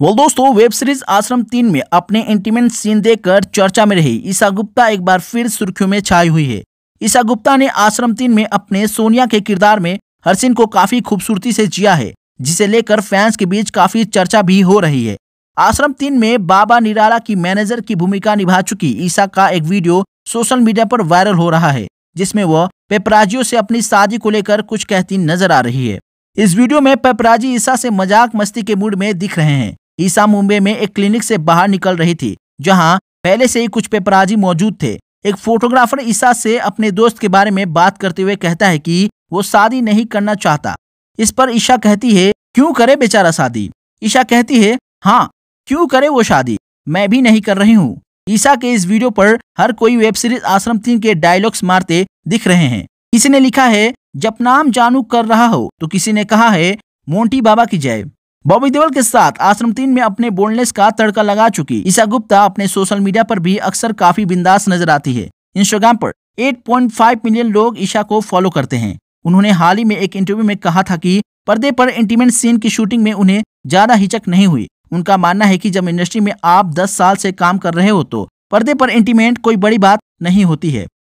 वो दोस्तों web series आश्रम तीन में अपने इंटीमेंट सीन देकर चर्चा में रही ईशा गुप्ता एक बार फिर सुर्खियों में छाई हुई है ईशा गुप्ता ने आश्रम तीन में अपने सोनिया के किरदार में हरसिन को काफी खूबसूरती से जिया है जिसे लेकर फैंस के बीच काफी चर्चा भी हो रही है आश्रम तीन में बाबा निराला की मैनेजर की भूमिका निभा चुकी ईशा का एक वीडियो सोशल मीडिया पर वायरल हो रहा है जिसमें वह पेपराजियों से अपनी शादी को लेकर कुछ कहती नजर आ रही है इस वीडियो में पेपराजी ईशा से मजाक मस्ती के मूड में दिख रहे हैं ईसा मुंबई में एक क्लिनिक से बाहर निकल रही थी जहां पहले से ही कुछ पेपराजी मौजूद थे एक फोटोग्राफर ईसा से अपने दोस्त के बारे में बात करते हुए कहता है कि वो शादी नहीं करना चाहता इस पर ईशा कहती है क्यों करे बेचारा शादी ईशा कहती है हाँ क्यों करे वो शादी मैं भी नहीं कर रही हूँ ईसा के इस वीडियो पर हर कोई वेब सीरीज आश्रम तीन के डायलॉग्स मारते दिख रहे हैं किसी ने लिखा है जब नाम जानू कर रहा हो तो किसी ने कहा है मोंटी बाबा की जय बॉबी देवल के साथ आश्रम तीन में अपने बोनलेस का तड़का लगा चुकी ईशा गुप्ता अपने सोशल मीडिया पर भी अक्सर काफी बिंदास नजर आती है इंस्टाग्राम पर 8.5 मिलियन लोग ईशा को फॉलो करते हैं उन्होंने हाल ही में एक इंटरव्यू में कहा था कि पर्दे पर इंटीमेंट सीन की शूटिंग में उन्हें ज्यादा हिचक नहीं हुई उनका मानना है की जब इंडस्ट्री में आप दस साल से काम कर रहे हो तो पर्दे पर इंटीमेंट कोई बड़ी बात नहीं होती है